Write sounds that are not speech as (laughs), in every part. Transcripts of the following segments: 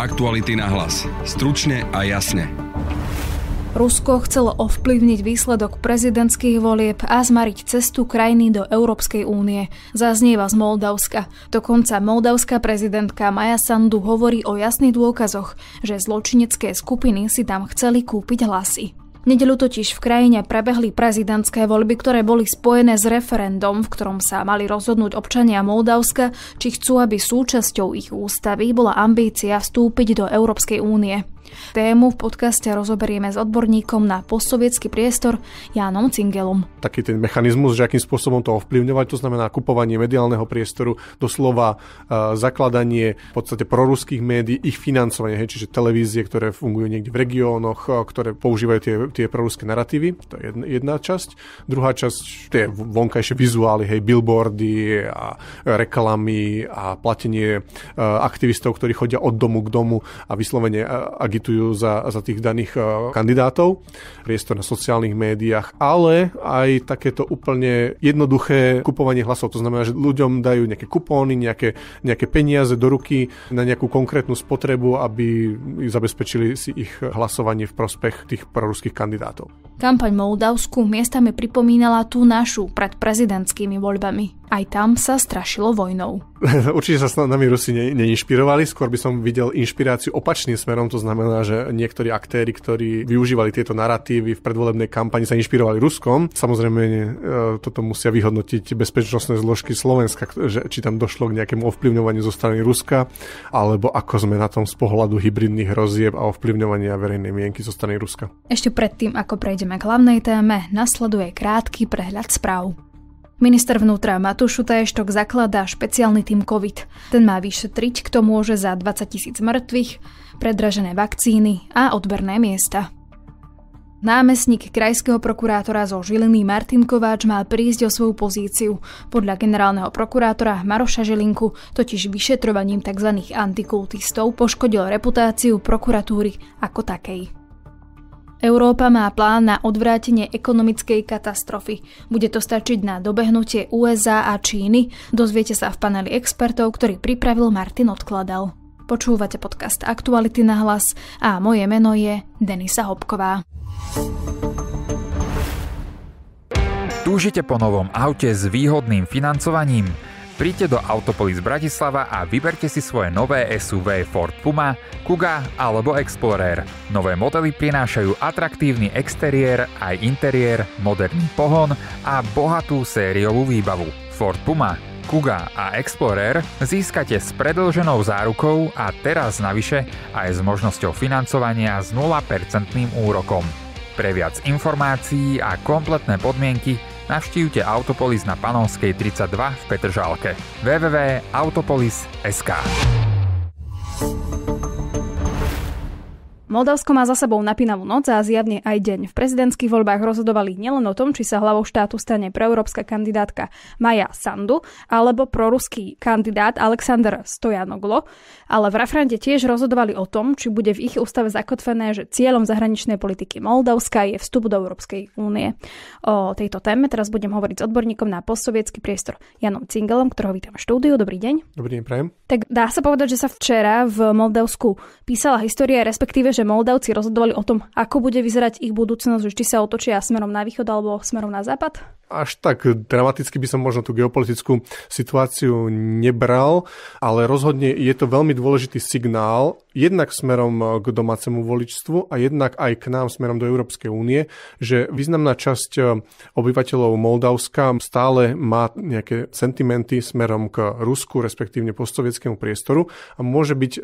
Aktuality na hlas. Stručne a jasne. Rusko chcelo ovplyvniť výsledok prezidentských volieb a zmariť cestu krajiny do Európskej únie, zaznieva z Moldavska. Dokonca moldavská prezidentka Maja Sandu hovorí o jasných dôkazoch, že zločinecké skupiny si tam chceli kúpiť hlasy. Nedelu totiž v krajine prebehli prezidentské voľby, ktoré boli spojené s referendom, v ktorom sa mali rozhodnúť občania Moldavska, či chcú, aby súčasťou ich ústavy bola ambícia vstúpiť do Európskej únie. Tému v podcaste rozoberieme s odborníkom na postsovietský priestor Jánom Cingelom. Taký ten mechanizmus, že akým spôsobom to ovplyvňovať, to znamená kupovanie mediálneho priestoru, doslova e, zakladanie v podstate proruských médií, ich financovanie, hej, čiže televízie, ktoré fungujú niekde v regiónoch, e, ktoré používajú tie, tie proruské narratívy, to je jedna, jedna časť. Druhá časť, tie vonkajšie vizuály, hej, billboardy a reklamy a platenie e, aktivistov, ktorí chodia od domu k domu a vyslovene agitujú agitujú za, za tých daných eh, kandidátov, priestor na sociálnych médiách, ale aj takéto úplne jednoduché kupovanie hlasov. To znamená, že ľuďom dajú nejaké kupóny, nejaké, nejaké peniaze do ruky na nejakú konkrétnu spotrebu, aby zabezpečili si ich hlasovanie v prospech tých proruských kandidátov. Kampaň Moldavsku miestami pripomínala tú našu pred prezidentskými voľbami. Aj tam sa strašilo vojnou. (laughs) Určite sa s nami Rusi ne, neinšpirovali, skôr by som videl inšpiráciu opačným smerom, to znamená, že niektorí aktéry, ktorí využívali tieto narratívy v predvolebnej kampani, sa inšpirovali Ruskom. Samozrejme, e, toto musia vyhodnotiť bezpečnostné zložky Slovenska, že, či tam došlo k nejakému ovplyvňovaniu zo strany Ruska, alebo ako sme na tom z pohľadu hybridných hrozieb a ovplyvňovania verejnej mienky zo strany Ruska. Ešte predtým, ako prejdeme k hlavnej téme, nasleduje krátky prehľad správ. Minister vnútra Matúš Šutaještok zakladá špeciálny tým COVID. Ten má vyšetriť, kto môže za 20 tisíc mŕtvych, predražené vakcíny a odberné miesta. Námestník krajského prokurátora zo Žiliny Martin Kováč mal prísť o svoju pozíciu. Podľa generálneho prokurátora Maroša Žilinku totiž vyšetrovaním tzv. antikultistov poškodil reputáciu prokuratúry ako takej. Európa má plán na odvrátenie ekonomickej katastrofy. Bude to stačiť na dobehnutie USA a Číny. Dozviete sa v paneli expertov, ktorý pripravil Martin Odkladal. Počúvate podcast Aktuality na hlas a moje meno je Denisa Hopková. Túžite po novom aute s výhodným financovaním? Príďte do Autopolis Bratislava a vyberte si svoje nové SUV Ford Puma, Kuga alebo Explorer. Nové modely prinášajú atraktívny exteriér aj interiér, moderný pohon a bohatú sériovú výbavu. Ford Puma Kuga a Explorer získate s predlženou zárukou a teraz navyše aj s možnosťou financovania s 0% úrokom. Pre viac informácií a kompletné podmienky navštívte Autopolis na Panonskej 32 v Petržálke. www.autopolis.sk Moldavsko má za sebou napínavú noc a zjavne aj deň. V prezidentských voľbách rozhodovali nielen o tom, či sa hlavou štátu stane proeurópska kandidátka Maja Sandu alebo proruský kandidát Aleksandr Stojanoglo, ale v referende tiež rozhodovali o tom, či bude v ich ústave zakotvené, že cieľom zahraničnej politiky Moldavska je vstup do Európskej únie. O tejto téme teraz budem hovoriť s odborníkom na postsovietský priestor Janom Cingelom, ktorého vítam v štúdiu. Dobrý deň. Dobrý deň, prajem. Tak dá sa povedať, že sa včera v Moldavsku písala história, respektíve, že Moldavci rozhodovali o tom, ako bude vyzerať ich budúcnosť, že či sa otočia smerom na východ alebo smerom na západ? Až tak dramaticky by som možno tú geopolitickú situáciu nebral, ale rozhodne je to veľmi dôležitý signál jednak smerom k domácemu voličstvu a jednak aj k nám smerom do Európskej únie, že významná časť e, obyvateľov Moldavska stále má nejaké sentimenty smerom k Rusku, respektívne postsovietskému priestoru a môže byť e,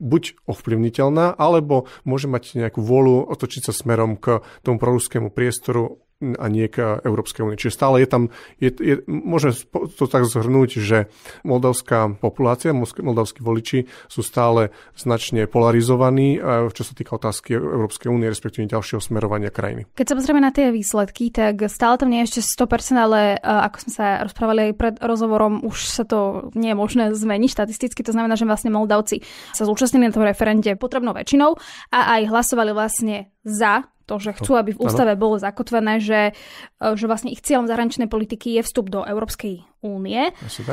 buď ovplyvniteľná, alebo môže mať nejakú vôľu otočiť sa smerom k tomu proruskému priestoru a nie k Európskej únie. Čiže stále je tam, je, je, môžeme to tak zhrnúť, že moldavská populácia, moldavskí voliči sú stále značne polarizovaní, čo sa týka otázky Európskej únie, respektíve ďalšieho smerovania krajiny. Keď sa pozrieme na tie výsledky, tak stále tam nie je ešte 100%, ale e, ako sme sa rozprávali aj pred rozhovorom, už sa to nie je možné zmeniť štatisticky, to znamená, že vlastne Moldavci sa zúčastnili na tom referende potrebnou väčšinou a aj hlasovali vlastne za to, že chcú, aby v ústave ano. bolo zakotvené, že, e, že vlastne ich cieľom zahraničnej politiky je vstup do Európskej únie. E,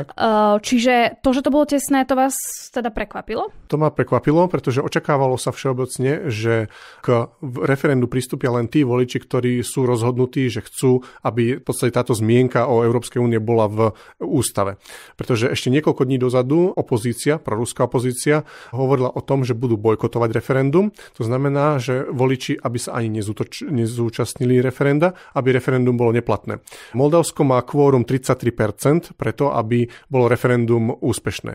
čiže to, že to bolo tesné, to vás teda prekvapilo? To ma prekvapilo, pretože očakávalo sa všeobecne, že k referendu pristúpia len tí voliči, ktorí sú rozhodnutí, že chcú, aby v podstate táto zmienka o Európskej únie bola v ústave. Pretože ešte niekoľko dní dozadu opozícia, proruská opozícia, hovorila o tom, že budú bojkotovať referendum. To znamená, že voliči, aby sa ani nezútoč- nezúčastnili referenda, aby referendum bolo neplatné. Moldavsko má kvórum 33%, preto aby bolo referendum úspešné.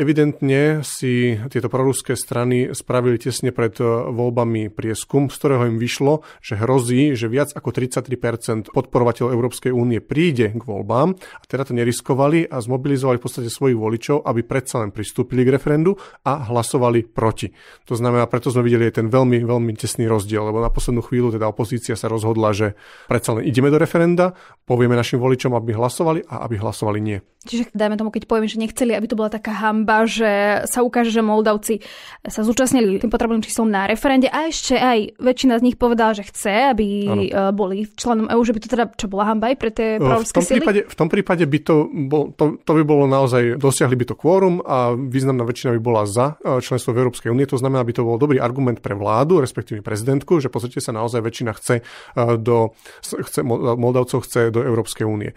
Evidentne si tieto proruské strany spravili tesne pred e, voľbami prieskum, z ktorého im vyšlo, že hrozí, že viac ako 33% podporovateľov Európskej únie príde k voľbám a teda to neriskovali a zmobilizovali v podstate svojich voličov, aby predsa len pristúpili k referendu a hlasovali proti. To znamená, preto sme videli aj ten veľmi, veľmi tesný rozdiel, lebo na poslednú chvíľu teda opozícia sa rozhodla, že predsa len ideme do referenda, povieme našim voličom, aby hlasovali a aby hlasovali nie. Čiže dajme tomu, keď poviem, že nechceli, aby to bola taká hamba, že sa ukáže, že Moldavci sa zúčastnili tým potrebným číslom na referende a ešte aj väčšina z nich povedala, že chce, aby ano. E, boli členom EU, že by to teda čo bola hamba aj pre tie e, proruské sily? Prípade, v tom prípade by to, bol, to, to by bolo naozaj, dosiahli by to kvórum a významná väčšina by bola za e, členstvo v Európskej únie, to znamená, aby to bol dobrý argument pre vládu, respektíve prezidentku, že pozrite podstate sa naozaj väčšina chce do chce, Moldavcov chce do Európskej únie.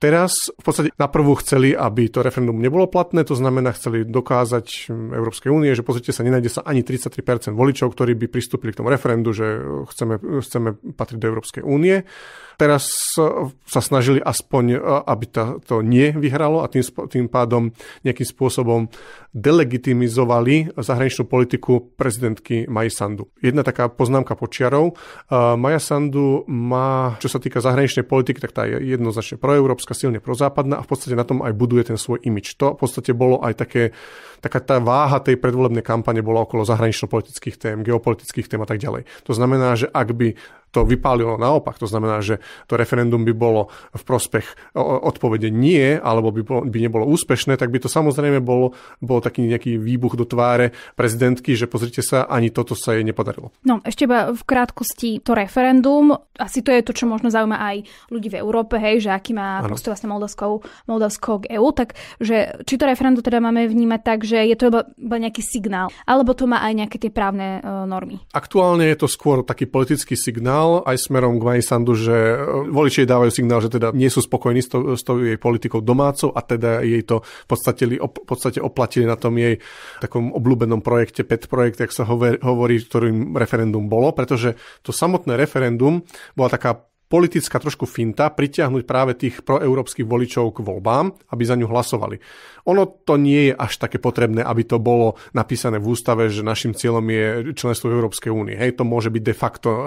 Teraz v podstate na prvú chceli, aby to referendum nebolo platné, to znamená chceli dokázať mm, Európskej únie, že pozrite sa, nenájde sa ani 33% voličov, ktorí by pristúpili k tomu referendu, že e, chceme, chceme patriť do Európskej únie. Teraz e, sa snažili aspoň, e, aby tá, to nie vyhralo a tým, tým pádom nejakým spôsobom delegitimizovali zahraničnú politiku prezidentky Maji Sandu. Jedna taká poznámka počiarov. Maja Sandu má, čo sa týka zahraničnej politiky, tak tá je jednoznačne proeurópska Ruska silne prozápadná a v podstate na tom aj buduje ten svoj imič. To v podstate bolo aj také, taká tá váha tej predvolebnej kampane bola okolo zahranično-politických tém, geopolitických tém a tak ďalej. To znamená, že ak by to vypálilo naopak. To znamená, že to referendum by bolo v prospech odpovede nie, alebo by, bolo, by nebolo úspešné, tak by to samozrejme bolo, bolo taký nejaký výbuch do tváre prezidentky, že pozrite sa, ani toto sa jej nepodarilo. No, ešte iba v krátkosti to referendum, asi to je to, čo možno zaujíma aj ľudí v Európe, hej, že aký má postoj vlastne Moldavsko, Moldavsko k EÚ, tak že či to referendum teda máme vnímať tak, že je to iba, iba nejaký signál, alebo to má aj nejaké tie právne e, normy. Aktuálne je to skôr taký politický signál, signál aj smerom k Maj Sandu, že e, voliči jej dávajú signál, že teda nie sú spokojní s tou, s tou jej politikou domácou a teda jej to v podstate, v podstate oplatili na tom jej takom obľúbenom projekte, PET projekt, jak sa hovorí, ktorým referendum bolo, pretože to samotné referendum bola taká politická trošku finta pritiahnuť práve tých proeurópskych voličov k voľbám, aby za ňu hlasovali. Ono to nie je až také potrebné, aby to bolo napísané v ústave, že našim cieľom je členstvo v Európskej únie. Hej, to môže byť de facto e,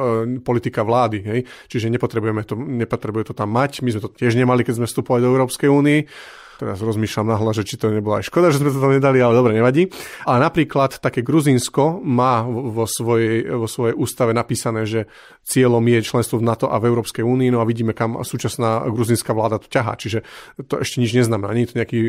politika vlády, hej? čiže nepotrebujeme to, nepotrebuje to tam mať. My sme to tiež nemali, keď sme vstupovali do Európskej únie. Teraz rozmýšľam nahla, že či to nebola aj škoda, že sme to tam nedali, ale dobre, nevadí. Ale napríklad také Gruzínsko má vo svojej, vo svojej ústave napísané, že cieľom je členstvo v NATO a v Európskej únii, no a vidíme, kam súčasná gruzinská vláda to ťahá, čiže to ešte nič neznamená, nie je to nejaký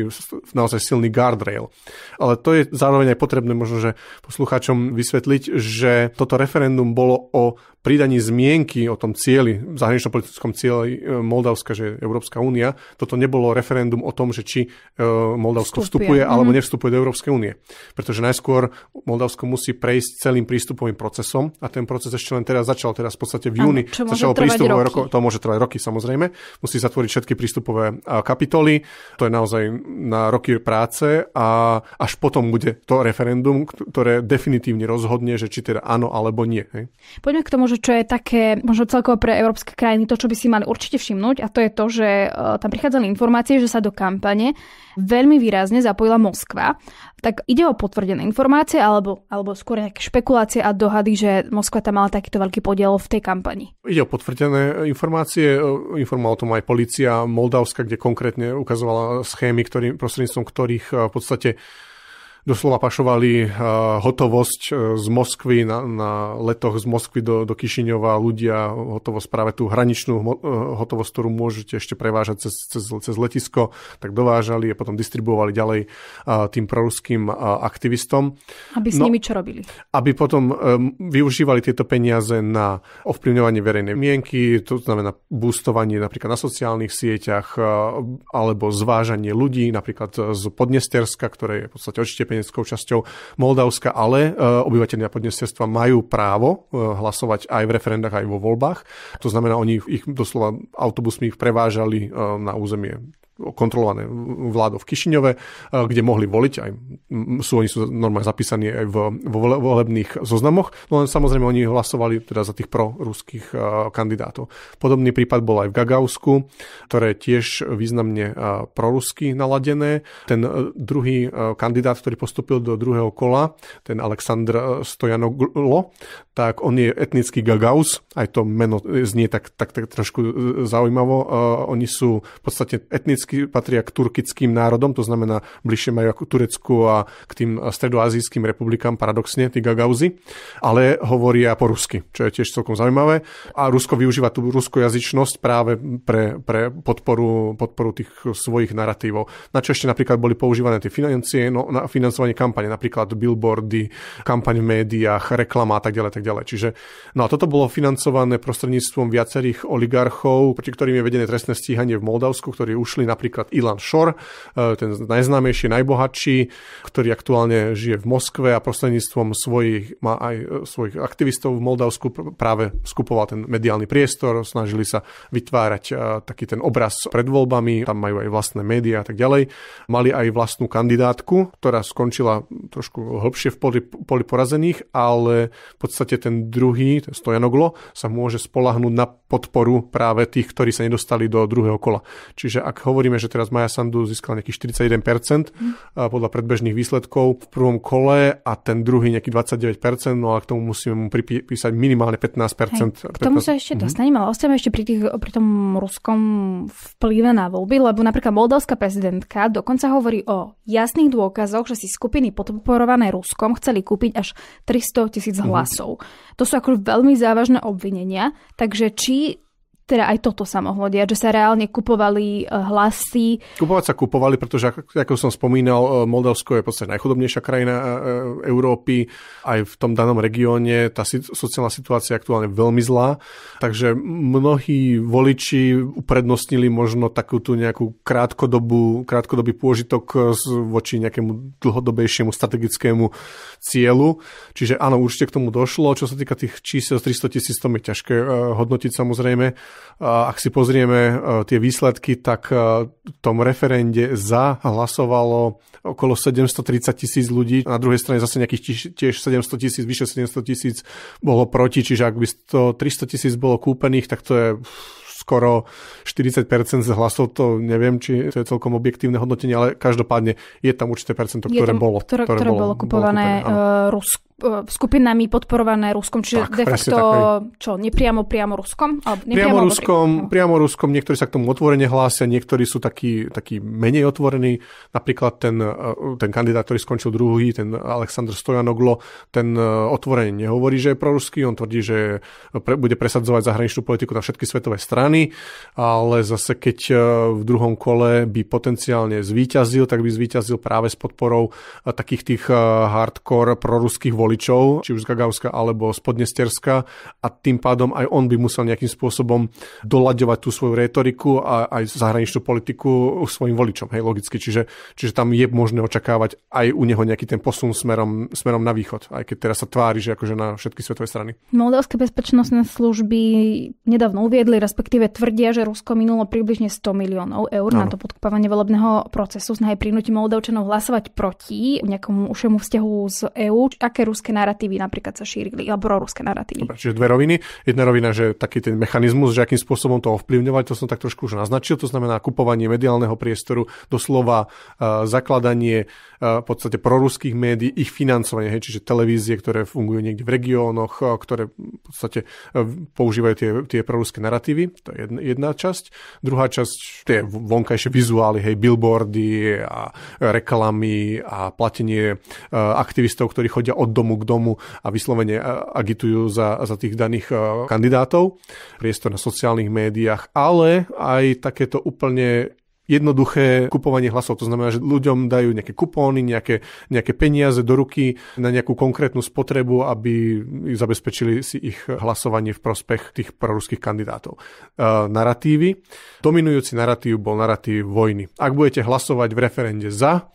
naozaj silný guardrail. Ale to je zároveň aj potrebné možno, že poslucháčom vysvetliť, že toto referendum bolo o pridaní zmienky o tom cieli, zahranično-politickom cieli e, Moldavska, že Európska únia. Toto nebolo referendum o tom, že či e, Moldavsko vstupuje, vstupuje alebo mm. nevstupuje do Európskej únie. Pretože najskôr Moldavsko musí prejsť celým prístupovým procesom a ten proces ešte len teraz začal, teraz podstate v júni ano, začalo prístupové roky. roko, to môže trvať roky samozrejme, musí zatvoriť všetky prístupové kapitoly, to je naozaj na roky práce a až potom bude to referendum, ktoré definitívne rozhodne, že či teda áno alebo nie. Hej. Poďme k tomu, že čo je také, možno celkovo pre európske krajiny, to, čo by si mali určite všimnúť, a to je to, že e, tam prichádzali informácie, že sa do kampane veľmi výrazne zapojila Moskva. Tak ide o potvrdené informácie alebo, alebo skôr nejaké špekulácie a dohady, že Moskva tam mala takýto veľký podiel v tej kampani. Ide o potvrdené e, informácie, e, informovala o tom aj policia Moldavska, kde konkrétne ukazovala schémy, ktorý, prostredníctvom ktorých e, v podstate doslova pašovali eh, hotovosť eh, z Moskvy na, na letoch z Moskvy do, do Kišiňova ľudia hotovosť práve tú hraničnú eh, hotovosť, ktorú môžete ešte prevážať cez, cez, cez letisko, tak dovážali a potom distribuovali ďalej tým proruským aktivistom. Aby s no, nimi čo robili? Aby potom využívali tieto peniaze na ovplyvňovanie verejnej mienky, to znamená boostovanie napríklad na sociálnych sieťach alebo zvážanie ľudí napríklad z Podnesterska, ktoré je v podstate odštiepené prieskou časťou Moldavska, ale e, obyvateľia podnesterstva majú právo e, hlasovať aj v referendách, aj vo voľbách. To znamená, oni ich doslova autobusmi ich prevážali e, na územie kontrolované vládou v Kišiňove, eh, kde mohli voliť, aj sú oni sú normálne zapísaní aj v, vo volebných zoznamoch, no len samozrejme oni hlasovali teda za tých proruských eh, kandidátov. Podobný prípad bol aj v Gagausku, ktoré tiež významne eh, prorusky naladené. Ten druhý kandidát, ktorý postupil do druhého kola, ten Aleksandr Stojanoglo, tak on je etnický Gagaus, aj to meno e, znie tak, tak, tak trošku e, zaujímavo. Uh, oni sú v podstate etnicky patria k turkickým národom, to znamená bližšie majú ako Turecku a k tým stredoazijským republikám paradoxne, tí Gagauzi, ale hovoria po rusky, čo je tiež celkom zaujímavé. A Rusko využíva tú ruskojazyčnosť práve pre, pre podporu, podporu tých svojich narratívov. Na čo ešte napríklad boli používané tie financie, no, na financovanie kampane, napríklad billboardy, kampaň v médiách, reklama a tak ďalej. Tak ďalej. Čiže, no a toto bolo financované prostredníctvom viacerých oligarchov, proti ktorým je vedené trestné stíhanie v Moldavsku, ktorí ušli napríklad Ilan Šor, e, ten najznámejší, najbohatší, ktorý aktuálne žije v Moskve a prostredníctvom svojich, má aj e, svojich aktivistov v Moldavsku práve skupoval ten mediálny priestor, snažili sa vytvárať e, taký ten obraz pred voľbami, tam majú aj vlastné médiá a tak ďalej. Mali aj vlastnú kandidátku, ktorá skončila trošku hĺbšie v poli, poli porazených, ale v podstate podstate ten druhý, Stojanoglo, sa môže spolahnúť na podporu práve tých, ktorí sa nedostali do druhého kola. Čiže ak hovoríme, že teraz Maja Sandu získala nejakých 41% mm. podľa predbežných výsledkov v prvom kole a ten druhý nejaký 29%, no a k tomu musíme mu pripísať minimálne 15%. Hej, k tomu sa ešte mhm. dostaneme, ale ostaneme ešte pri, tých, pri tom ruskom vplyve na voľby, lebo napríklad moldavská prezidentka dokonca hovorí o jasných dôkazoch, že si skupiny podporované Ruskom chceli kúpiť až 300 tisíc mhm. hlasov. Mm. To sú ako veľmi závažné obvinenia, takže či teda aj toto sa mohlo diať, že sa reálne kupovali eh, hlasy. Kupovať sa kupovali, pretože ako som spomínal, eh, Moldavsko je v podstate najchudobnejšia krajina eh, Európy, aj v tom danom regióne tá sociálna situácia je aktuálne veľmi zlá, takže mnohí voliči uprednostnili možno takú tú nejakú krátkodobú, krátkodobý pôžitok voči nejakému dlhodobejšiemu strategickému cieľu. Čiže áno, určite k tomu došlo. Čo sa týka tých čísel 300 tisíc, to je ťažké hodnotiť samozrejme. Ak si pozrieme e, tie výsledky, tak e, v tom referende za hlasovalo okolo 730 tisíc ľudí. Na druhej strane zase nejakých tiež 700 tisíc, vyše 700 tisíc bolo proti, čiže ak by to 300 tisíc bolo kúpených, tak to je skoro 40% z hlasov, to neviem, či to je celkom objektívne hodnotenie, ale každopádne je tam určité percento, ktoré je tam, bolo. Ktoré, ktoré, ktoré bolo, bolo kupované bolo kúpené, E, skupinami podporované Ruskom, čiže tak, de facto tak, čo, nepriamo priamo Ruskom? Alebo nepriamo, priamo Ruskom, pri... priamo Ruskom, niektorí sa k tomu otvorene hlásia, niektorí sú takí, takí menej otvorení. Napríklad ten, e, ten kandidát, ktorý skončil druhý, ten Aleksandr Stojanoglo, ten e, otvorene nehovorí, že je proruský, on tvrdí, že pre, bude presadzovať zahraničnú politiku na všetky svetové strany, ale zase keď v druhom kole by potenciálne zvíťazil, tak by zvíťazil práve s podporou takých tých hardcore proruských voľ voličov, či už z Gagauska alebo z Podnesterska a tým pádom aj on by musel nejakým spôsobom doľaďovať tú svoju retoriku a aj zahraničnú politiku svojim voličom, hej, logicky. Čiže, čiže tam je možné očakávať aj u neho nejaký ten posun smerom, smerom na východ, aj keď teraz sa tvári, že akože na všetky svetové strany. Moldavské bezpečnostné služby nedávno uviedli, respektíve tvrdia, že Rusko minulo približne 100 miliónov eur ano. na to podkupávanie volebného procesu, snahy prinúti Moldavčanov hlasovať proti nejakomu ušemu vzťahu z EÚ. Aké Rusko ruské narratívy napríklad sa šírili, alebo proruské narratívy. Dobre, čiže dve roviny. Jedna rovina, že taký ten mechanizmus, že akým spôsobom to ovplyvňovať, to som tak trošku už naznačil, to znamená kupovanie mediálneho priestoru, doslova uh, zakladanie uh, v podstate proruských médií, ich financovanie, hej, čiže televízie, ktoré fungujú niekde v regiónoch, uh, ktoré v podstate uh, používajú tie, tie proruské narratívy, to je jedna, jedna časť. Druhá časť, tie vonkajšie vizuály, hej, billboardy a reklamy a platenie uh, aktivistov, ktorí chodia od domu domu k domu a vyslovene e, agitujú za, za tých daných e, kandidátov. Priestor na sociálnych médiách, ale aj takéto úplne jednoduché kupovanie hlasov. To znamená, že ľuďom dajú nejaké kupóny, nejaké, nejaké peniaze do ruky na nejakú konkrétnu spotrebu, aby zabezpečili si ich hlasovanie v prospech tých proruských kandidátov. E, narratívy. Dominujúci narratív bol narratív vojny. Ak budete hlasovať v referende za,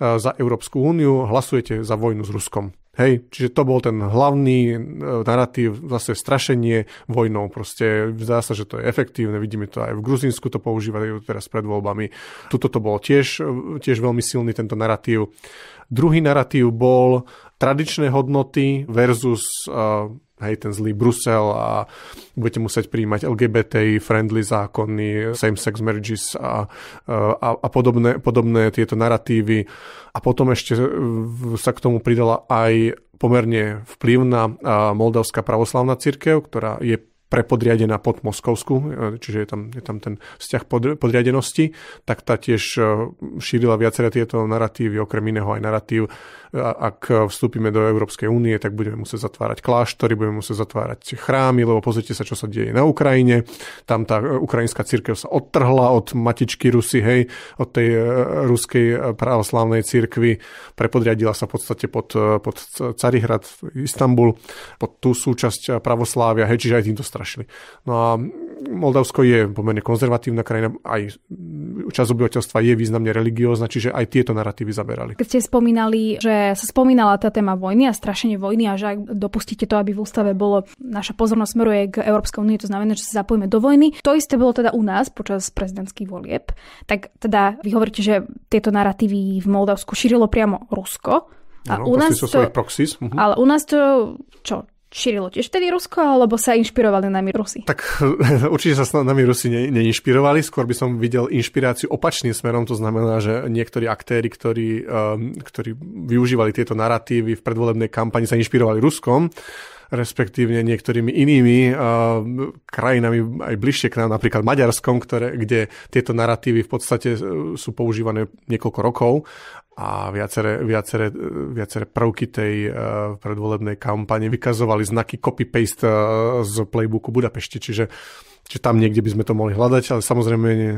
e, za Európsku úniu, hlasujete za vojnu s Ruskom. Hej, čiže to bol ten hlavný e, narratív, zase strašenie vojnou. Proste zdá sa, že to je efektívne, vidíme to aj v Gruzínsku, to používajú teraz pred voľbami. Tuto to bol tiež, e, tiež veľmi silný tento narratív. Druhý narratív bol tradičné hodnoty versus uh, hej, ten zlý Brusel a budete musieť príjmať LGBT, friendly zákony, same-sex marriages a, eh, a, a podobné, podobné tieto narratívy. A potom ešte eh, sa k tomu pridala aj pomerne vplyvná moldavská pravoslavná církev, ktorá je prepodriadená pod Moskovsku, čiže je tam, je tam ten vzťah podriadenosti, tak tá tiež šírila viaceré tieto narratívy, okrem iného aj narratív ak vstúpime do Európskej únie, tak budeme musieť zatvárať kláštory, budeme musieť zatvárať chrámy, lebo pozrite sa, čo sa deje na Ukrajine. Tam tá ukrajinská církev sa odtrhla od matičky Rusy, hej, od tej e, ruskej pravoslavnej církvy, prepodriadila sa v podstate pod, e, pod Carihrad, Istanbul, pod tú súčasť pravoslávia, hej, čiže aj týmto strašili. No a Moldavsko je pomerne konzervatívna krajina, aj časť obyvateľstva je významne religiózna, čiže aj tieto narratívy zaberali. Keď ste spomínali, že sa spomínala tá téma vojny a strašenie vojny a že ak dopustíte to, aby v ústave bolo naša pozornosť smeruje k Európskej únii, to znamená, že sa zapojíme do vojny. To isté bolo teda u nás počas prezidentských volieb. Tak teda vy hovoríte, že tieto narratívy v Moldavsku šírilo priamo Rusko. A no, u nás to, proxies. Uh-huh. Mhm. Ale u nás to čo? šírilo tiež vtedy Rusko, alebo sa inšpirovali nami Rusi? Tak (laughs) určite sa s nami Rusi ne, neinšpirovali, skôr by som videl inšpiráciu opačným smerom, to znamená, že niektorí aktéry, ktorí, um, ktorí využívali tieto narratívy v predvolebnej kampani, sa inšpirovali Ruskom, respektívne niektorými inými uh, krajinami aj bližšie k nám, napríklad Maďarskom, ktoré, kde tieto narratívy v podstate e, sú používané niekoľko rokov a viaceré, viaceré, viaceré prvky tej uh, predvolebnej kampane vykazovali znaky copy-paste uh, z playbooku Budapešti, čiže uh, Čiže tam niekde by sme to mohli hľadať, ale samozrejme e,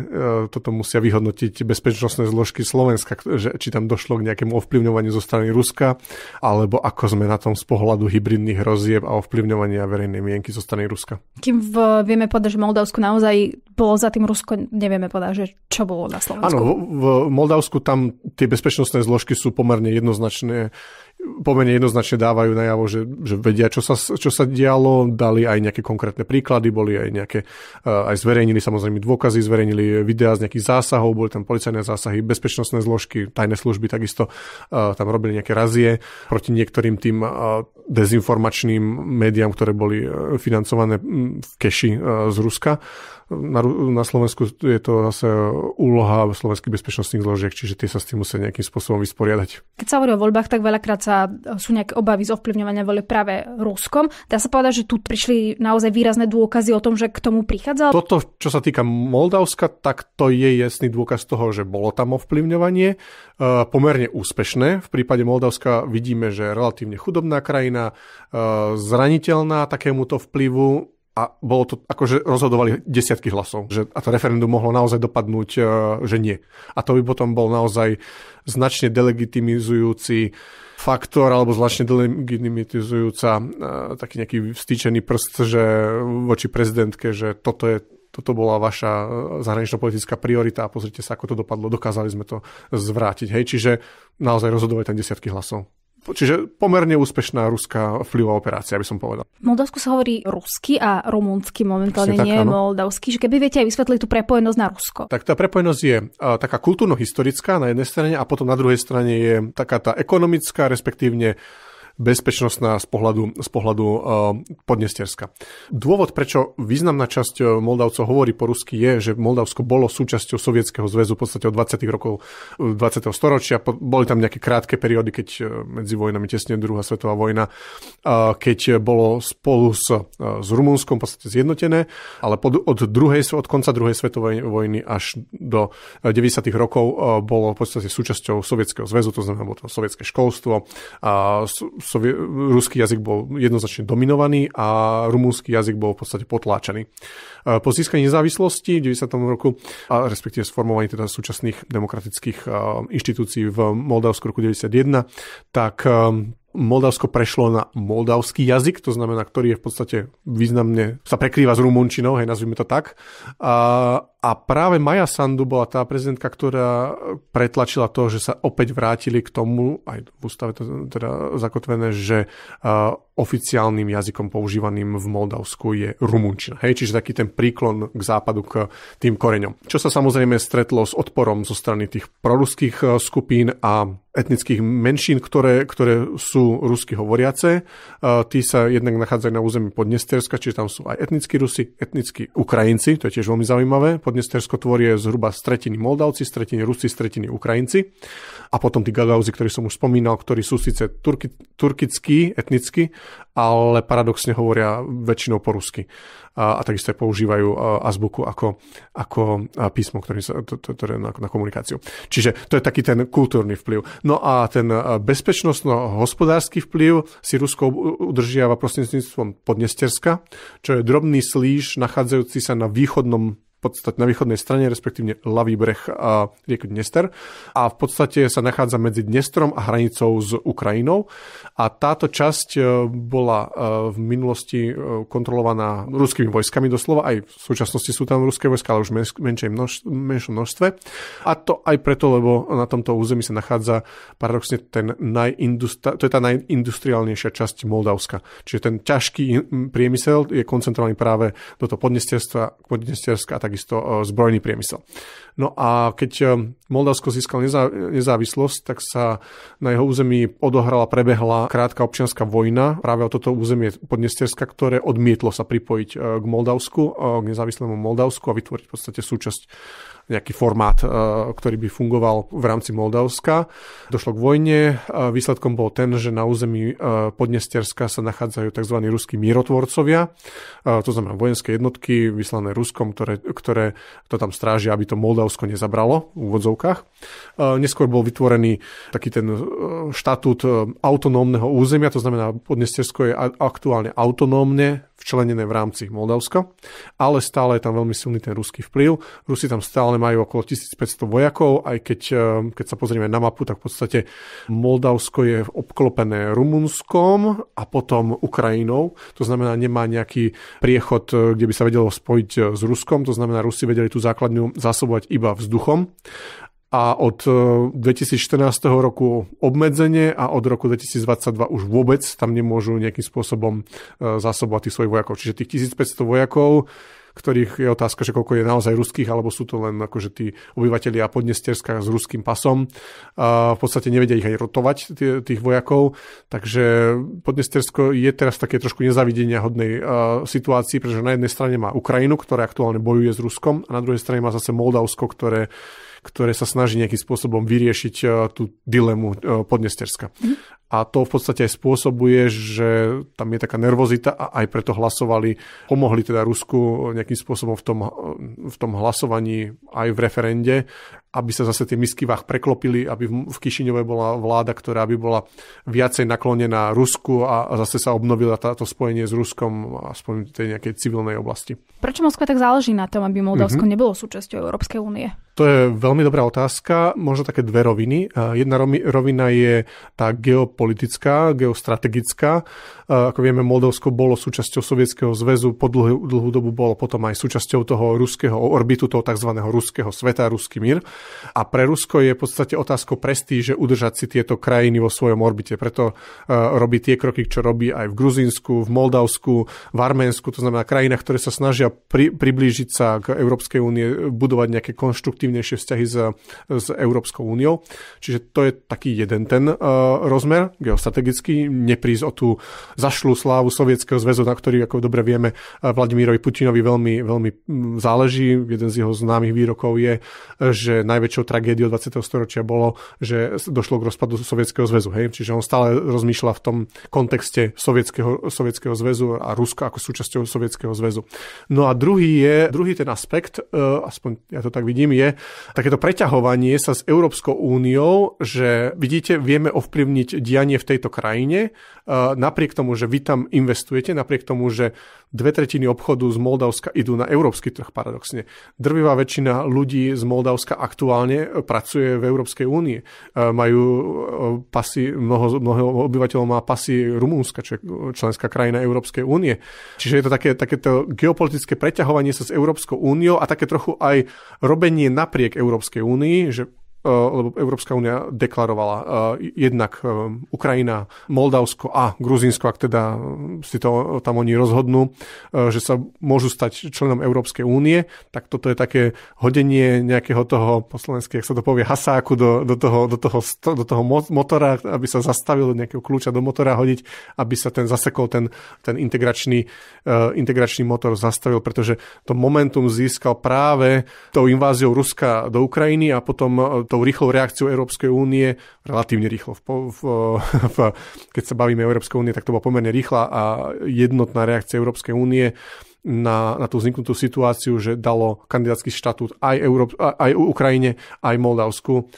toto musia vyhodnotiť bezpečnostné zložky Slovenska, že, či tam došlo k nejakému ovplyvňovaniu zo strany Ruska, alebo ako sme na tom z pohľadu hybridných hrozieb a ovplyvňovania verejnej mienky zo strany Ruska. Kým v, vieme povedať, že Moldavsku naozaj bolo za tým Rusko, nevieme povedať, že čo bolo na Slovensku. Áno, v, v Moldavsku tam tie bezpečnostné zložky sú pomerne jednoznačné, Pomene jednoznačne dávajú najavo, že, že vedia, čo sa, čo sa dialo, dali aj nejaké konkrétne príklady, boli aj nejaké, eh, aj zverejnili samozrejme dôkazy, zverejnili videá z nejakých zásahov, boli tam policajné zásahy, bezpečnostné zložky, tajné služby takisto eh, tam robili nejaké razie proti niektorým tým eh, dezinformačným médiám, ktoré boli financované hm, v keši z Ruska. Na, na Slovensku je to zase úloha slovenských bezpečnostných zložiek, čiže tie sa s tým musia nejakým spôsobom vysporiadať. Keď sa hovorí o voľbách, tak veľakrát sa, e, sú nejaké obavy z ovplyvňovania voľby práve Ruskom. Dá sa povedať, že tu prišli naozaj výrazné dôkazy o tom, že k tomu prichádza. Toto, čo sa týka Moldavska, tak to je jasný dôkaz toho, že bolo tam ovplyvňovanie. E, pomerne úspešné. V prípade Moldavska vidíme, že relatívne chudobná krajina, e, zraniteľná takémuto vplyvu a bolo to, akože rozhodovali desiatky hlasov, že, a to referendum mohlo naozaj dopadnúť, e, že nie. A to by potom bol naozaj značne delegitimizujúci faktor alebo značne delegitimizujúca e, taký nejaký vstýčený prst že voči prezidentke, že toto je toto bola vaša e, zahraničná politická priorita a pozrite sa, ako to dopadlo. Dokázali sme to zvrátiť. Hej, čiže naozaj rozhodovali tam desiatky hlasov. Čiže pomerne úspešná ruská vplyvová operácia, by som povedal. Moldavsku sa hovorí rusky a rumúnsky momentálne, tak, nie je moldavsky. Že keby viete aj vysvetliť tú prepojenosť na Rusko. Tak tá prepojenosť je uh, taká kultúrno-historická na jednej strane a potom na druhej strane je taká tá ekonomická, respektívne bezpečnostná z pohľadu, z pohľadu uh, Podnesterska. Dôvod, prečo významná časť e, Moldavcov hovorí po rusky, je, že Moldavsko bolo súčasťou Sovietskeho zväzu v podstate od 20. rokov 20. E, storočia. Boli tam nejaké krátke periódy, keď medzi vojnami tesne druhá svetová vojna, uh, keď bolo spolu s, uh, s Rumunskom v podstate zjednotené, ale pod, od, druhej, od konca druhej svetovej vojny až do 90. rokov bolo v podstate súčasťou Sovietskeho zväzu, to znamená, bolo to sovietské školstvo, uh, sovie, ruský jazyk bol jednoznačne dominovaný a rumúnsky jazyk bol v podstate potláčaný. E, po získaní nezávislosti v 90. roku, a respektíve sformovaní teda súčasných demokratických e, inštitúcií v Moldavsku roku 91, tak e, Moldavsko prešlo na moldavský jazyk, to znamená, ktorý je v podstate významne, sa prekrýva s rumunčinou, hej, nazvime to tak. A, a práve Maja Sandu bola tá prezidentka, ktorá pretlačila to, že sa opäť vrátili k tomu, aj v ústave to teda zakotvené, že e, oficiálnym jazykom používaným v Moldavsku je rumunčina. Hej, čiže taký ten príklon k západu, k tým koreňom. Čo sa samozrejme stretlo s odporom zo strany tých proruských e, skupín a etnických menšín, ktoré, ktoré sú rusky hovoriace. E, tí sa jednak nachádzajú na území Podnesterska, čiže tam sú aj etnickí Rusi, etnickí Ukrajinci, to je tiež veľmi zaujímavé. Podnestersko tvorie zhruba z tretiny Moldavci, z tretiny Rusi, z tretiny Ukrajinci. A potom tí Gagauzi, ktorí som už spomínal, ktorí sú síce turki, turkickí, etnicky, ale paradoxne hovoria väčšinou po rusky. A, a takisto aj používajú azbuku ako, ako písmo, ktoré sa, to, to, to, na, na komunikáciu. Čiže to je taký ten kultúrny vplyv. No a ten bezpečnostno-hospodársky vplyv si Rusko udržiava prostredníctvom Podnesterska, čo je drobný slíž nachádzajúci sa na východnom podstate na východnej strane, respektívne ľavý breh rieky Dnester a v podstate sa nachádza medzi Dnestrom a hranicou s Ukrajinou a táto časť e, bola e, v minulosti e, kontrolovaná ruskými vojskami doslova, aj v súčasnosti sú tam ruské vojska, ale už menšej menšom množstve a to aj preto, lebo na tomto území sa nachádza paradoxne ten najindustri- to je tá najindustriálnejšia časť Moldavska. Čiže ten ťažký priemysel je koncentrovaný práve do toho podnestierstva, podnestierska a tak takisto e, zbrojný priemysel. No a keď e, Moldavsko získalo nezávislosť, tak sa na jeho území odohrala, prebehla krátka občianská vojna práve o toto územie Podnesterska, ktoré odmietlo sa pripojiť e, k Moldavsku, k nezávislému Moldavsku a vytvoriť v podstate súčasť nejaký formát, e, ktorý by fungoval v rámci Moldavska. Došlo k vojne, výsledkom bol ten, že na území e, Podnesterska sa nachádzajú tzv. ruskí mierotvorcovia, e, to znamená vojenské jednotky vyslané Ruskom, ktoré, ktoré to tam strážia, aby to Moldavsko nezabralo v úvodzovkách. Neskôr bol vytvorený taký ten štatút autonómneho územia, to znamená Podnestersko je aktuálne autonómne včlenené v rámci Moldavska, ale stále je tam veľmi silný ten ruský vplyv. Rusi tam stále majú okolo 1500 vojakov, aj keď, e, keď sa pozrieme na mapu, tak v podstate Moldavsko je obklopené Rumunskom a potom Ukrajinou, to znamená nemá nejaký priechod, e, kde by sa vedelo spojiť e, s Ruskom, to znamená Rusi vedeli tú základňu zásobovať iba vzduchom a od 2014 e, roku obmedzenie a od roku 2022 už vôbec tam nemôžu nejakým spôsobom e, zásobovať tých svojich vojakov. Čiže tých 1500 vojakov ktorých je otázka, že koľko je naozaj ruských, alebo sú to len akože tí obyvateľia Podnesterska s ruským pasom. A v podstate nevedia ich aj rotovať, tých vojakov. Takže Podnestersko je teraz také trošku nezavidenia hodnej e, situácii, pretože na jednej strane má Ukrajinu, ktorá aktuálne bojuje s Ruskom, a na druhej strane má zase Moldavsko, ktoré ktoré sa snaží nejakým spôsobom vyriešiť e, tú dilemu e, Podnesterska. Mm a to v podstate aj spôsobuje, že tam je taká nervozita a aj preto hlasovali, pomohli teda Rusku nejakým spôsobom v tom, v tom hlasovaní aj v referende, aby sa zase tie misky váh preklopili, aby v Kišiňove bola vláda, ktorá by bola viacej naklonená Rusku a zase sa obnovila táto spojenie s Ruskom aspoň v tej nejakej civilnej oblasti. Prečo Moskva tak záleží na tom, aby Moldavsko mm-hmm. nebolo súčasťou Európskej únie? To je veľmi dobrá otázka, možno také dve roviny. Eh, jedna rovina je tá geopolitická geopolitická, geostrategická. E, ako vieme, Moldavsko bolo súčasťou Sovietskeho zväzu, po dlhú, dlhú dobu bolo potom aj súčasťou toho ruského orbitu, toho tzv. ruského sveta, ruský mír. A pre Rusko je v podstate otázka prestíže udržať si tieto krajiny vo svojom orbite. Preto e, robí tie kroky, čo robí aj v Gruzínsku, v Moldavsku, v Arménsku, to znamená krajina, ktoré sa snažia pri, priblížiť sa k Európskej únie, budovať nejaké konštruktívnejšie vzťahy s, s Európskou úniou. Čiže to je taký jeden ten uh, rozmer geostrategicky, neprísť o tú zašlú slávu Sovietskeho zväzu, na ktorý, ako dobre vieme, Vladimirovi Putinovi veľmi, veľmi záleží. Jeden z jeho známych výrokov je, že najväčšou tragédiou 20. storočia bolo, že došlo k rozpadu Sovietskeho zväzu. Hej? Čiže on stále rozmýšľa v tom kontexte Sovietskeho, Sovietskeho zväzu a Ruska ako súčasťou Sovietskeho zväzu. No a druhý je, druhý ten aspekt, e, aspoň ja to tak vidím, je takéto preťahovanie sa s Európskou úniou, že vidíte, vieme ovplyvniť dianie v tejto krajine, e, napriek tomu, že vy tam investujete, napriek tomu, že dve tretiny obchodu z Moldavska idú na európsky trh paradoxne. Drvivá väčšina ľudí z Moldavska aktuálne e, pracuje v Európskej únie. Majú e, pasy, mnoho, mnoho obyvateľov má pasy Rumúnska, čo je členská krajina Európskej únie. Čiže je to také, takéto geopolitické preťahovanie sa s Európskou úniou a také trochu aj robenie napriek Európskej únii, že Eh, lebo Európska únia deklarovala eh, jednak eh, Ukrajina, Moldavsko a Gruzínsko, ak teda si to tam oni rozhodnú, že sa môžu stať členom Európskej únie, tak toto je také hodenie nejakého toho, po slovensky, ak sa to povie, hasáku do, do, toho, do, toho, do toho motora, aby sa zastavil do nejakého kľúča do motora hodiť, aby sa ten zasekol ten, ten integračný, integračný motor zastavil, pretože to momentum získal práve tou inváziou Ruska do Ukrajiny a potom tou rýchlou reakciou Európskej únie, relatívne rýchlo, v, v, v, keď sa bavíme o Európskej únie, tak to bola pomerne rýchla a jednotná reakcia Európskej únie na, na tú vzniknutú situáciu, že dalo kandidátsky štatút aj, Európ, aj Ukrajine, aj Moldavsku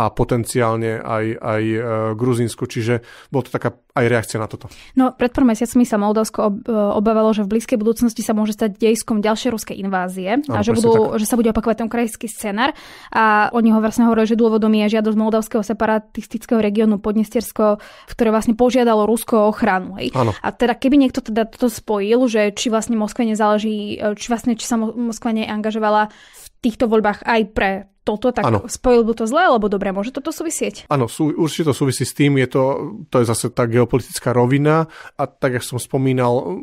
a potenciálne aj, aj e, Gruzínsku. Čiže bola to taká aj reakcia na toto. No, pred pár mesiacmi sa Moldavsko e, obávalo, že v blízkej budúcnosti sa môže stať dejskom ďalšej ruskej invázie no, a že, budú, že sa bude opakovať ten krajský scenár. A oni ho vlastne hovorili, že dôvodom je žiadosť moldavského separatistického regiónu Podnestersko, ktoré vlastne požiadalo Rusko o ochranu. Hej. A teda keby niekto teda toto spojil, že či vlastne Moskva nezáleží, e, či vlastne či sa Moskva neangažovala v týchto voľbách aj pre toto, tak ano. spojil by to zle alebo dobre, môže toto súvisieť? Áno, sú, určite to súvisí s tým, je to, to je zase tá geopolitická rovina a tak, jak som spomínal,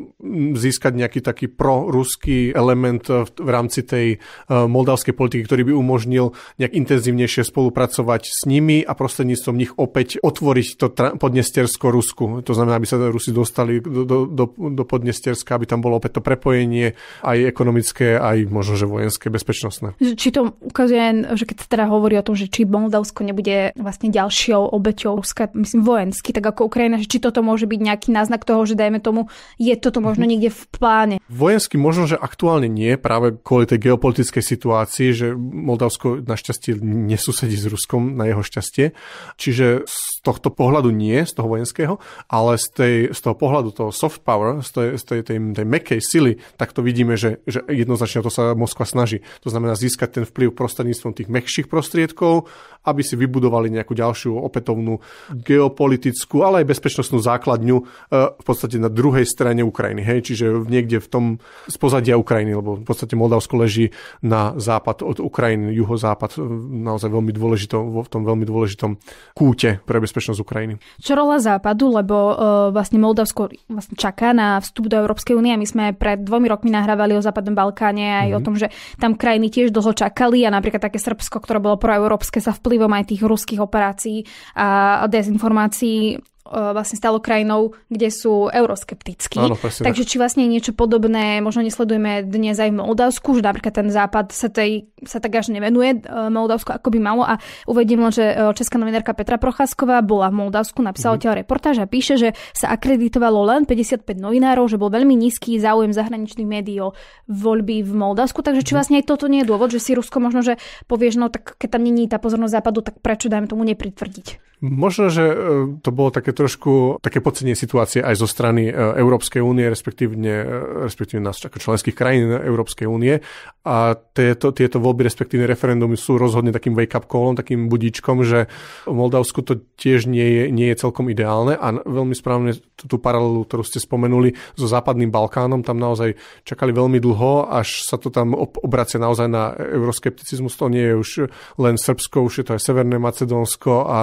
získať nejaký taký proruský element v, v rámci tej uh, moldavskej politiky, ktorý by umožnil nejak intenzívnejšie spolupracovať s nimi a prostredníctvom nich opäť otvoriť to tra- podnestersko Rusku. To znamená, aby sa Rusi dostali do, do, do, do podnestierska, aby tam bolo opäť to prepojenie aj ekonomické, aj možno, že vojenské, bezpečnostné. Či to ukazuje že keď teda hovorí o tom, že či Moldavsko nebude vlastne ďalšou obeťou Ruska, myslím vojensky, tak ako Ukrajina, že či toto môže byť nejaký náznak toho, že dajme tomu, je toto možno mhm. niekde v pláne. Vojensky možno, že aktuálne nie, práve kvôli tej geopolitickej situácii, že Moldavsko našťastie nesúsedí s Ruskom na jeho šťastie. Čiže z tohto pohľadu nie, z toho vojenského, ale z, tej, z toho pohľadu toho soft power, z tej, z tej, tej, tej mekej sily, tak to vidíme, že, že jednoznačne to sa Moskva snaží. To znamená získať ten vplyv prostredníctvom tých mekších prostriedkov, aby si vybudovali nejakú ďalšiu opätovnú geopolitickú, ale aj bezpečnostnú základňu e, v podstate na druhej strane Ukrajiny. Hej? Čiže niekde v tom spozadia Ukrajiny, lebo v podstate Moldavsko leží na západ od Ukrajiny, juhozápad, e, naozaj veľmi dôležitom, v tom veľmi dôležitom kúte pre bezpečnosť Ukrajiny. Čo rola západu, lebo e, vlastne Moldavsko vlastne čaká na vstup do Európskej únie. My sme pred dvomi rokmi nahrávali o Západnom Balkáne aj mm-hmm. o mhm. tom, že tam krajiny tiež dlho čakali a napríklad také Srbsko, ktoré bolo proeurópske, sa vplyvom aj tých ruských operácií a dezinformácií E, vlastne stalo krajinou, kde sú euroskeptickí. Áno, presne, Takže či vlastne niečo podobné možno nesledujeme dnes aj v Moldavsku, že napríklad ten západ sa, tej, sa tak až nevenuje e, Moldavsku, ako by malo. A uvedím len, že e, česká novinárka Petra Procházková bola v Moldavsku, napísala mm-hmm. o teho reportáž a píše, že sa akreditovalo len 55 novinárov, že bol veľmi nízky záujem zahraničných médií o voľby v Moldavsku. Takže či mhm. vlastne aj toto nie je dôvod, že si Rusko možno, že povieš, no tak keď tam není tá pozornosť západu, tak prečo dajme tomu nepritvrdiť? Možno, že to bolo také trošku také podcenie situácie aj zo strany e, Európskej únie, respektívne, e, respektíve nás ako členských krajín Európskej únie a tieto, tieto voľby, respektíve referendum, sú rozhodne takým wake-up callom, takým budíčkom, že v Moldavsku to tiež nie je, nie je celkom ideálne a veľmi správne tú, tú paralelu, ktorú ste spomenuli so západným Balkánom, tam naozaj čakali veľmi dlho, až sa to tam ob- obracia naozaj na euroskepticizmus. To nie je už len Srbsko, už je to aj Severné Macedónsko a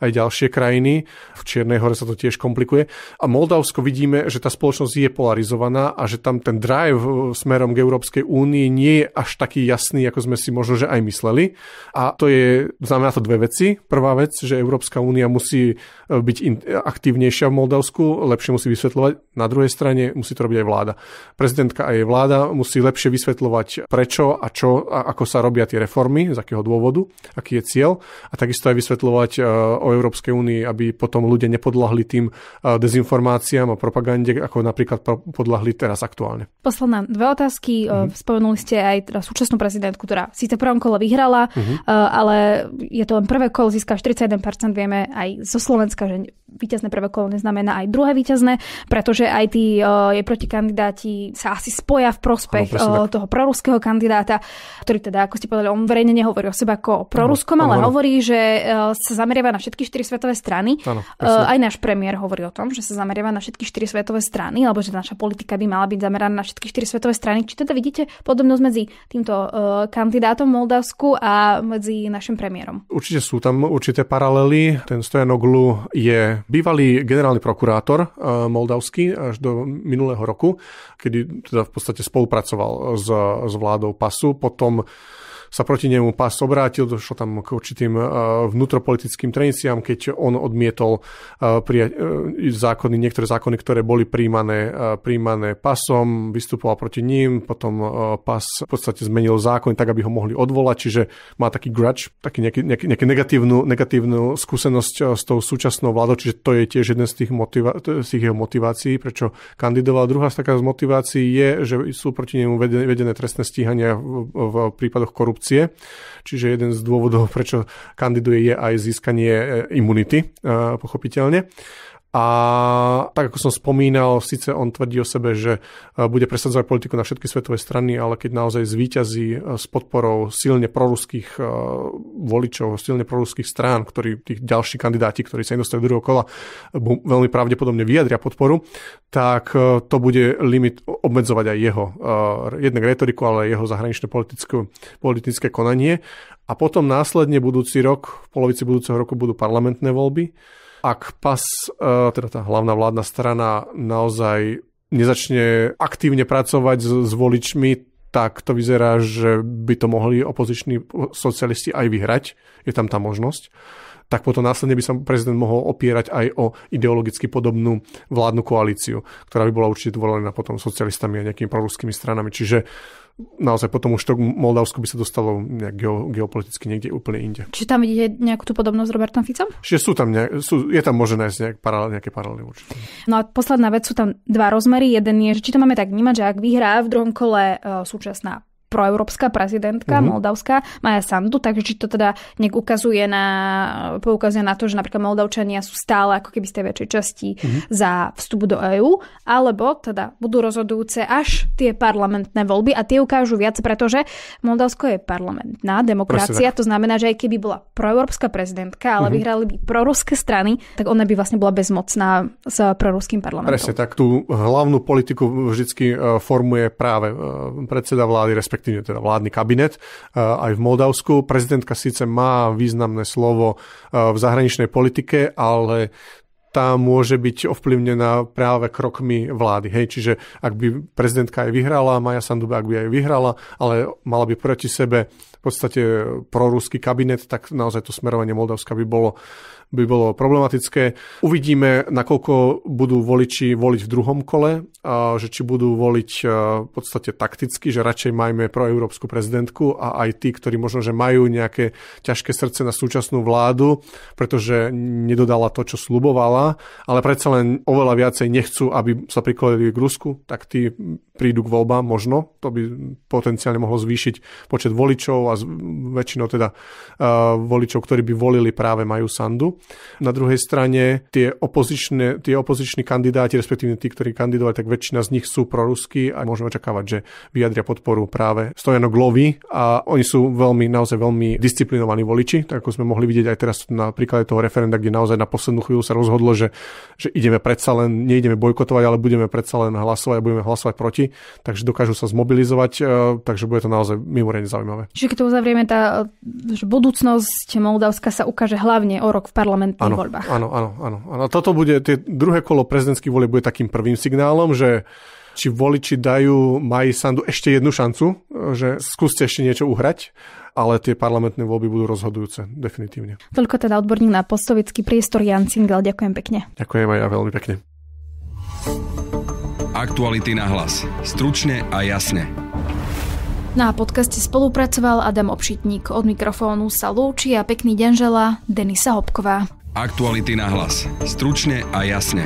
aj ďalšie krajiny. V Čiernej hore sa to tiež komplikuje. A Moldavsko vidíme, že tá spoločnosť je polarizovaná a že tam ten drive smerom k Európskej únii nie je je až taký jasný, ako sme si možno, že aj mysleli. A to je, znamená to dve veci. Prvá vec, že Európska únia musí e, byť in, aktívnejšia v Moldavsku, lepšie musí vysvetľovať. Na druhej strane musí to robiť aj vláda. Prezidentka aj vláda musí lepšie vysvetľovať prečo a čo, a ako sa robia tie reformy, z akého dôvodu, aký je cieľ. A takisto aj vysvetľovať e, o Európskej únii, aby potom ľudia nepodlahli tým e, dezinformáciám a propagande, ako napríklad podlahli teraz aktuálne. Posledná dve otázky. Mm-hmm. Spomenuli ste aj aj teda súčasnú prezidentku, ktorá síce prvom kole vyhrala, uh-huh. ale je to len prvé kolo, získa 41%, vieme aj zo Slovenska, že víťazné prvé kolo neznamená aj druhé víťazné, pretože aj tí eh, jej protikandidáti sa asi spoja v prospech ano, eh, toho proruského kandidáta, ktorý teda, ako ste povedali, on verejne nehovorí o sebe ako o proruskom, ano, ale ano. hovorí, že sa zameriava na všetky štyri svetové strany. Ano, aj náš premiér hovorí o tom, že sa zameriava na všetky štyri svetové strany, alebo že naša politika by mala byť zameraná na všetky štyri svetové strany. Či teda vidíte podobnosť medzi medzi týmto e, kandidátom kandidátom Moldavsku a medzi našim premiérom. Určite sú tam určité paralely. Ten Stojanoglu je bývalý generálny prokurátor Moldavsky e, moldavský až do minulého roku, kedy teda v podstate spolupracoval s, s vládou PASu. Potom sa proti nemu pás obrátil, došlo tam k určitým e, vnútropolitickým treniciam, keď on odmietol e, prijať e, zákony, niektoré zákony, ktoré boli príjmané, príjmané pasom, vystupoval proti ním, potom pas v podstate zmenil zákon tak, aby ho mohli odvolať, čiže má taký grudge, taký nejaký, nejaký, nejaký negatívnu, negatívnu skúsenosť s tou súčasnou vládou, čiže to je tiež jeden z tých, motiva- z tých jeho motivácií, prečo kandidoval. Druhá z taká z motivácií je, že sú proti nemu vedené trestné stíhania v, v prípadoch korupcie korupcie. Čiže jeden z dôvodov, (laughs) prečo kandiduje, je aj získanie e, imunity, e, pochopiteľne. A tak ako som spomínal, síce on tvrdí o sebe, že e, bude presadzovať politiku na všetky svetové strany, ale keď naozaj zvíťazí e, s podporou silne proruských e, voličov, silne proruských strán, ktorí tých ďalší kandidáti, ktorí sa nedostajú druhého kola, veľmi pravdepodobne vyjadria podporu, tak to bude limit obmedzovať aj jeho jednak retoriku, ale aj jeho zahraničné politické, politické konanie. A potom následne budúci rok, v polovici budúceho roku budú parlamentné voľby ak PAS, e, teda tá hlavná vládna strana, naozaj nezačne aktívne pracovať s, s voličmi, tak to vyzerá, že by to mohli opoziční socialisti aj vyhrať. Je tam tá možnosť tak potom následne by sa prezident mohol opierať aj o ideologicky podobnú vládnu koalíciu, ktorá by bola určite dovolená potom socialistami a nejakými proruskými stranami. Čiže naozaj potom už to Moldavsku by sa dostalo nejak geopoliticky niekde úplne inde. Čiže tam vidíte nejakú tú podobnosť s Robertom Ficom? Čiže sú tam nejak, sú, je tam možné nájsť nejak paralel, nejaké paralely určite. No a posledná vec, sú tam dva rozmery. Jeden je, že či to máme tak vnímať, že ak vyhrá v druhom kole e, súčasná proeurópska prezidentka mm-hmm. moldavská Maja Sandu, takže či to teda nejak ukazuje na, poukazuje na to, že napríklad Moldavčania sú stále ako keby z tej väčšej časti mm-hmm. za vstup do EÚ, alebo teda budú rozhodujúce až tie parlamentné voľby a tie ukážu viac, pretože Moldavsko je parlamentná demokracia, to znamená, že aj keby bola proeurópska prezidentka, ale mm-hmm. vyhrali by proruské strany, tak ona by vlastne bola bezmocná s proruským parlamentom. Presne tak, tú hlavnú politiku vždycky e, formuje práve e, predseda vlády, respektive respektíve teda vládny kabinet eh, aj v Moldavsku. Prezidentka síce má významné slovo eh, v zahraničnej politike, ale tá môže byť ovplyvnená práve krokmi vlády. Hej, čiže ak by prezidentka aj vyhrala, Maja Sanduba ak by aj vyhrala, ale mala by proti sebe v podstate proruský kabinet, tak naozaj to smerovanie Moldavska by bolo by bolo problematické. Uvidíme, nakoľko budú voliči voliť v druhom kole, že či budú voliť e, v podstate takticky, že radšej majme proeurópsku prezidentku a aj tí, ktorí možno, že majú nejaké ťažké srdce na súčasnú vládu, pretože nedodala to, čo slubovala, ale predsa len oveľa viacej nechcú, aby sa prikladili k Rusku, tak tí prídu k voľbám možno. To by potenciálne mohlo zvýšiť počet voličov a väčšinou teda e, voličov, ktorí by volili práve majú Sandu. Na druhej strane tie, opozičné, tie opoziční kandidáti, respektíve tí, ktorí kandidovali, tak väčšina z nich sú proruskí a môžeme očakávať, že vyjadria podporu práve Stojano Glovy a oni sú veľmi, naozaj veľmi disciplinovaní voliči, tak ako sme mohli vidieť aj teraz na príklade toho referenda, kde naozaj na poslednú chvíľu sa rozhodlo, že, že ideme predsa len, neideme bojkotovať, ale budeme predsa len hlasovať a budeme hlasovať proti, takže dokážu sa zmobilizovať, e, takže bude to naozaj mimoriadne zaujímavé. Čiže keď to uzavrieme, tá, e, že budúcnosť Moldavska sa ukáže hlavne o rok v parlamentu parlamentných áno, voľbách. Áno, áno, áno. áno. Toto bude, tie druhé kolo prezidentských volieb bude takým prvým signálom, že či voliči dajú Maji Sandu ešte jednu šancu, že skúste ešte niečo uhrať, ale tie parlamentné voľby budú rozhodujúce, definitívne. Toľko teda odborník na postovický priestor Jan Cingel. Ďakujem pekne. Ďakujem aj ja veľmi pekne. Aktuality na hlas. Stručne a jasne. Na podcaste spolupracoval Adam Obšitník. Od mikrofónu sa lúči a pekný deň žela Denisa Hopková. Aktuality na hlas. Stručne a jasne.